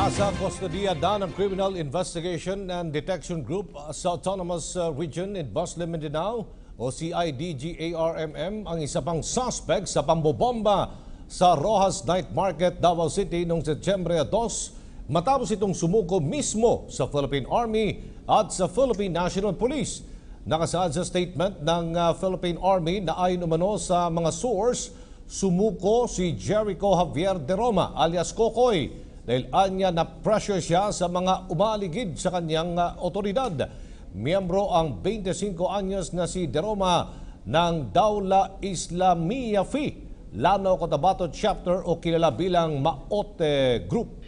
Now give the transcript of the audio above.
Nasa Custodia na Criminal Investigation and Detection Group sa Autonomous uh, Region in Muslim Mindanao o CIDGARMM ang isa pang suspect sa pambobomba sa Rojas Night Market, Davao City noong Setyembre 2 matapos itong sumuko mismo sa Philippine Army at sa Philippine National Police. Nakasaad sa statement ng uh, Philippine Army na ayon umano sa mga source, sumuko si Jericho Javier de Roma alias Kokoy dahil anya na pressure siya sa mga umaligid sa kanyang ah, otoridad. Miyembro ang 25 anyos na si Deroma ng Daula Islamia Fi, Lanao Cotabato Chapter o kilala bilang Maote Group.